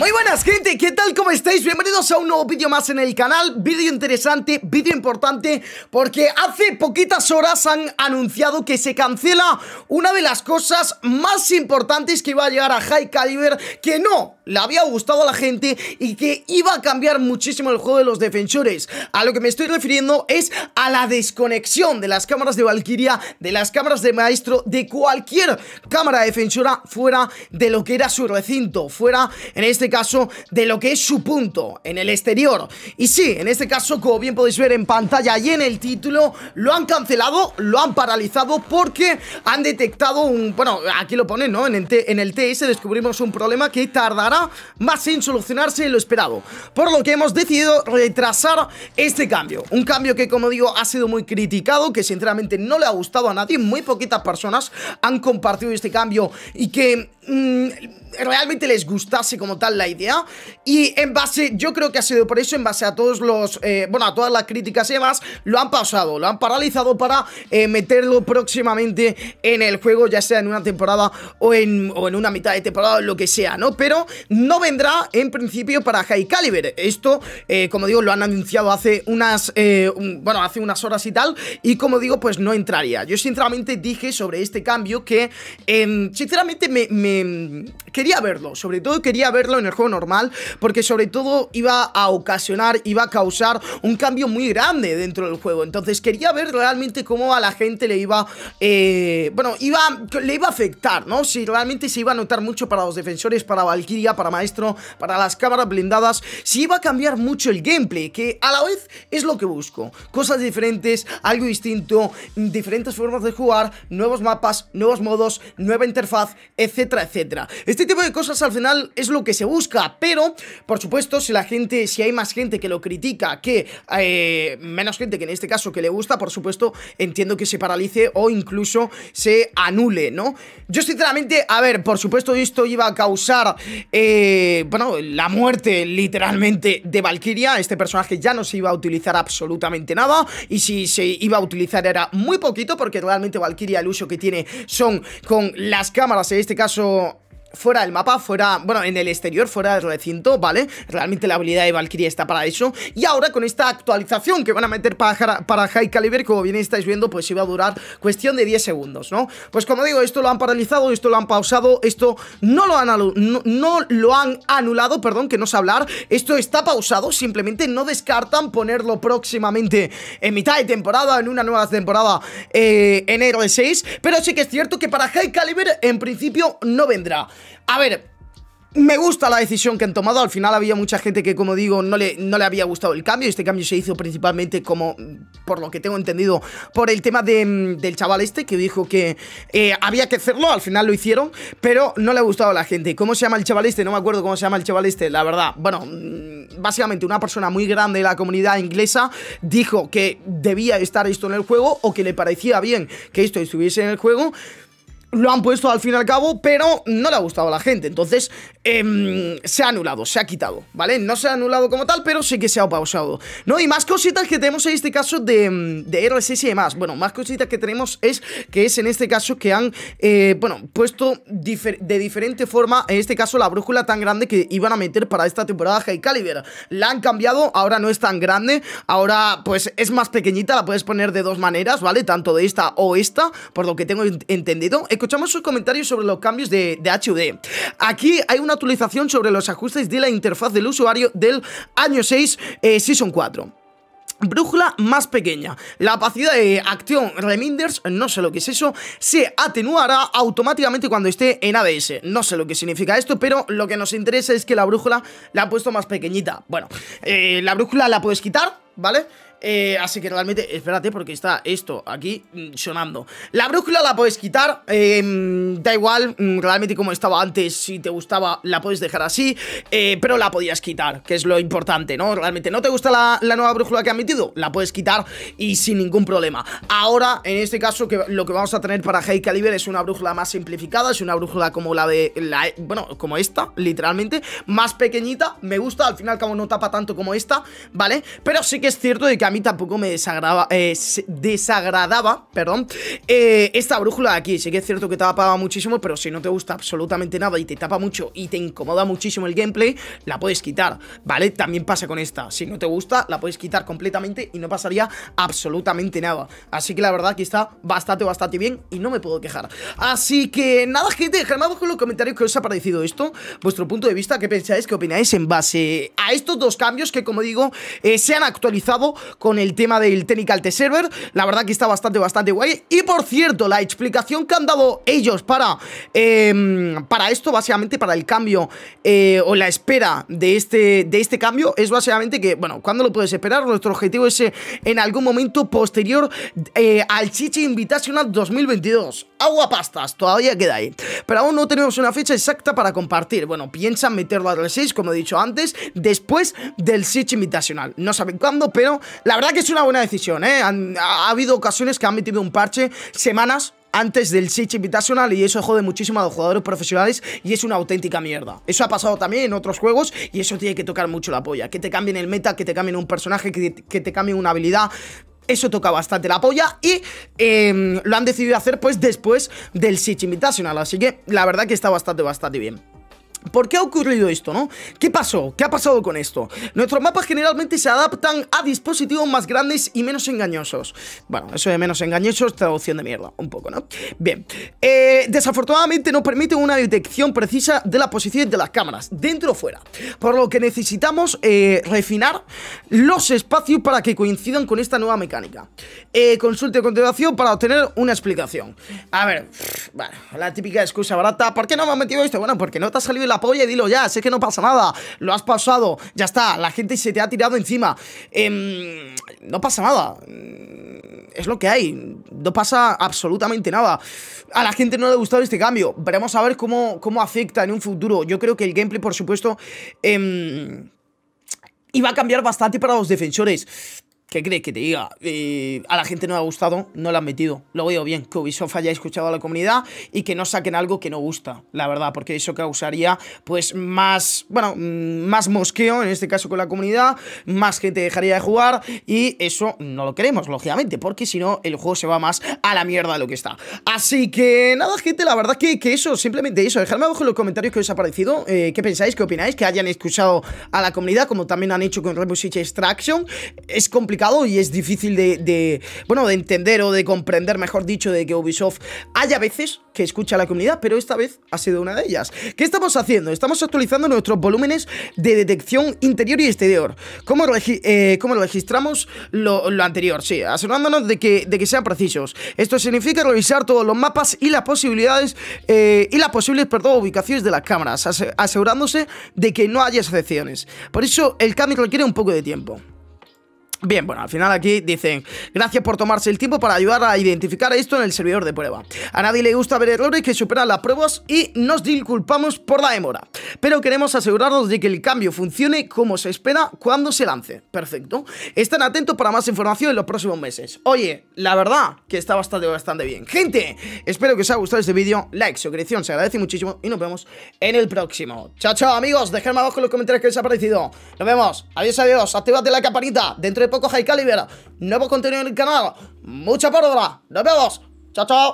Muy buenas gente, ¿qué tal? ¿Cómo estáis? Bienvenidos a un nuevo vídeo más en el canal Vídeo interesante, vídeo importante Porque hace poquitas horas han anunciado que se cancela Una de las cosas más importantes que iba a llegar a High Caliber Que no le había gustado a la gente Y que iba a cambiar muchísimo el juego de los defensores A lo que me estoy refiriendo es a la desconexión de las cámaras de Valkyria De las cámaras de Maestro De cualquier cámara defensora fuera de lo que era su recinto Fuera en este este caso de lo que es su punto en el exterior. Y sí, en este caso, como bien podéis ver en pantalla y en el título, lo han cancelado, lo han paralizado porque han detectado un... Bueno, aquí lo ponen, ¿no? En el, en el TS descubrimos un problema que tardará más en solucionarse de lo esperado. Por lo que hemos decidido retrasar este cambio. Un cambio que, como digo, ha sido muy criticado, que sinceramente no le ha gustado a nadie. Muy poquitas personas han compartido este cambio y que Mm, realmente les gustase como tal la idea y en base, yo creo que ha sido por eso, en base a todos los, eh, bueno, a todas las críticas y demás, lo han pasado, lo han paralizado para eh, meterlo próximamente en el juego, ya sea en una temporada o en, o en una mitad de temporada, o lo que sea, ¿no? Pero no vendrá en principio para High Caliber, esto, eh, como digo, lo han anunciado hace unas, bueno, hace unas horas y tal, y como digo, pues no entraría. Yo sinceramente dije sobre este cambio que, em, sinceramente, me Em, quería verlo, sobre todo quería verlo en el juego normal, porque sobre todo iba a ocasionar, iba a causar un cambio muy grande dentro del juego. Entonces quería ver realmente cómo a la gente le iba... Eh, bueno, iba, le iba a afectar, ¿no? Si realmente se iba a notar mucho para los defensores, para Valkyria, para Maestro, para las cámaras blindadas, si iba a cambiar mucho el gameplay, que a la vez es lo que busco. Cosas diferentes, algo distinto, diferentes formas de jugar, nuevos mapas, nuevos modos, nueva interfaz, etcétera, etcétera. Este tipo de cosas al final es lo que se busca, pero, por supuesto, si la gente, si hay más gente que lo critica que eh, menos gente que en este caso que le gusta, por supuesto, entiendo que se paralice o incluso se anule, ¿no? Yo sinceramente, a ver, por supuesto esto iba a causar, eh, bueno, la muerte literalmente de Valkyria, este personaje ya no se iba a utilizar absolutamente nada y si se iba a utilizar era muy poquito porque realmente Valkyria el uso que tiene son con las cámaras, en este caso Pero fuera del mapa, fuera, bueno, en el exterior, fuera del recinto, ¿vale? Realmente la habilidad de Valkyrie está para eso. Y ahora con esta actualización que van a meter para, para High Caliber, como bien estáis viendo, pues iba a durar cuestión de 10 segundos, ¿no? Pues como digo, esto lo han paralizado, esto lo han pausado, esto no lo han, no, lo han anulado, perdón, que no sé hablar, esto está pausado, simplemente no descartan ponerlo próximamente en mitad de temporada, en una nueva temporada, eh, enero de 6, pero sí que es cierto que para High Caliber en principio no vendrá. A ver, me gusta la decisión que han tomado. Al final había mucha gente que, como digo, no le, no le había gustado el cambio. Este cambio se hizo principalmente como, por lo que tengo entendido, por el tema mm, del chaval este que dijo que eh, había que hacerlo. Al final lo hicieron, pero no le ha gustado a la gente. ¿Cómo se llama el chaval este? No me acuerdo cómo se llama el chaval este, la verdad. Bueno, mm, básicamente una persona muy grande de la comunidad inglesa dijo que debía estar esto en el juego o que le parecía bien que esto estuviese en el juego lo han puesto al fin y al cabo, pero no le ha gustado a la gente. Entonces, em, se ha anulado, se ha quitado, ¿vale? No se ha anulado como tal, pero sí que se ha pausado. ¿No? Y más cositas que tenemos en este caso de, em, de RSS y demás. Bueno, más cositas que tenemos es que es en este caso que han, eh, bueno, puesto de diferente forma, en este caso, la brújula tan grande que iban a meter para esta temporada High Caliber. La han cambiado, ahora no es tan grande, ahora pues es más pequeñita, la puedes poner de dos maneras, ¿vale? Tanto de esta o esta, por lo que tengo entendido escuchamos sus comentarios sobre los cambios de, de HUD. Aquí hay una actualización sobre los ajustes de la interfaz del usuario del año 6 eh, Season 4. Brújula más pequeña. La capacidad de acción reminders, no sé lo que es eso, se atenuará automáticamente cuando esté en ABS. No sé lo que significa esto, pero lo que nos interesa es que la brújula la ha puesto más pequeñita. Bueno, eh, la brújula la puedes quitar, ¿vale? Eh, así que realmente, espérate, porque está esto aquí mm, sonando. La brújula la puedes quitar, em, da igual, mm, realmente como estaba antes, si te gustaba la puedes dejar así, eh, pero la podías quitar, que es lo importante, ¿no? Realmente, ¿no te gusta la, nueva brújula que ha metido? La puedes quitar y sin ningún problema. Ahora, en este caso, que lo que vamos a tener para Jake Caliber es una brújula más simplificada, es una brújula como la de, la, bueno, como esta, literalmente, más pequeñita, me gusta, al final como no tapa tanto como esta, ¿vale? Pero sí que que es cierto de que a mí tampoco me desagradaba, eh, desagradaba perdón, eh, esta brújula de aquí. Sí que es cierto que te tapaba muchísimo, pero si no te gusta absolutamente nada y te tapa mucho y te incomoda muchísimo el gameplay, la puedes quitar, ¿vale? También pasa con esta. Si no te gusta, la puedes quitar completamente y no pasaría absolutamente nada. Así que la verdad que está bastante, bastante bien y no me puedo quejar. Así que nada, gente, dejadme abajo en los comentarios que os ha parecido esto, vuestro punto de vista, qué pensáis, qué opináis en base a estos dos cambios que, como digo, sean eh, se con el tema del Technical Server. La verdad que está bastante, bastante guay. Y por cierto, la explicación que han dado ellos para, em, para esto, básicamente para el cambio eh, o la espera de este, de este cambio, es básicamente que, bueno, cuando lo puedes esperar? Nuestro objetivo es eh, en algún momento posterior eh, al Chiche Invitational 2022. Agua pastas, todavía queda ahí. Pero aún no tenemos una fecha exacta para compartir. Bueno, piensan meterlo al 6, como he dicho antes, después del Chiche Invitational. No saben cuándo pero la verdad que es una buena decisión, ¿eh? ha, habido ocasiones que han metido un parche semanas antes del Siege Invitational y eso jode muchísimo a los jugadores profesionales y es una auténtica mierda. Eso ha pasado también en otros juegos y eso tiene que tocar mucho la polla. Que te cambien el meta, que te cambien un personaje, que te, cambien una habilidad. Eso toca bastante la polla y em, lo han decidido hacer pues después del Siege Invitational. Así que la verdad que está bastante, bastante bien. ¿Por qué ha ocurrido esto, no? ¿Qué pasó? ¿Qué ha pasado con esto? Nuestros mapas generalmente se adaptan a dispositivos más grandes y menos engañosos. Bueno, eso de menos engañosos, traducción de mierda, un poco, ¿no? Bien, eh, desafortunadamente no permite una detección precisa de la posición de las cámaras, dentro o fuera. Por lo que necesitamos eh, refinar los espacios para que coincidan con esta nueva mecánica. Eh, consulte a continuación para obtener una explicación. A ver, bueno, la típica excusa barata, ¿por qué no me ha metido esto? Bueno, porque no te ha salido la Apoya y dilo ya, sé que no pasa nada, lo has pasado, ya está, la gente se te ha tirado encima. Em, no pasa nada, mm, es lo que hay, no pasa absolutamente nada. A la gente no le ha gustado este cambio, veremos a ver cómo, cómo afecta en un futuro. Yo creo que el gameplay, por supuesto... Em, iba a cambiar bastante para los defensores que crees que te diga? Eh, a la gente no le ha gustado, no lo han metido. Lo veo bien, que Ubisoft haya escuchado a la comunidad y que no saquen algo que no gusta, la verdad, porque eso causaría pues más, bueno, mm, más mosqueo en este caso con la comunidad, más gente dejaría de jugar y eso no lo queremos, lógicamente, porque si no el juego se va más a la mierda de lo que está. Así que nada, gente, la verdad que, eso, simplemente eso, dejadme abajo en los comentarios qué os ha parecido, eh, qué pensáis, qué opináis, que hayan escuchado a la comunidad, como también han hecho con Rainbow Six Extraction. Es complicado y es difícil de, bueno, de entender o de comprender, mejor dicho, de que Ubisoft haya veces que escucha a la comunidad, pero esta vez ha sido una de ellas. ¿Qué estamos haciendo? Estamos actualizando nuestros volúmenes de detección interior y exterior. ¿Cómo, eh, lo registramos lo, anterior? Sí, asegurándonos de que, de que sean precisos. Esto significa revisar todos los mapas y las posibilidades eh, y las posibles, perdón, ubicaciones de las cámaras, asegurándose de que no haya excepciones. Por eso el cambio requiere un poco de tiempo. Bien, bueno, al final aquí dicen Gracias por tomarse el tiempo para ayudar a identificar esto en el servidor de prueba A nadie le gusta ver errores que superan las pruebas y nos disculpamos por la demora Pero queremos asegurarnos de que el cambio funcione como se espera cuando se lance Perfecto Están atentos para más información en los próximos meses Oye, la verdad que está bastante, bastante bien Gente, espero que os haya gustado este vídeo Like, suscripción, se agradece muchísimo Y nos vemos en el próximo Chao, chao amigos, dejadme abajo en los comentarios que les ha parecido Nos vemos, adiós, adiós, activate la campanita Coge y calibre Nuevo contenido en el canal. Mucha palabra, Nos vemos. Chao, chao.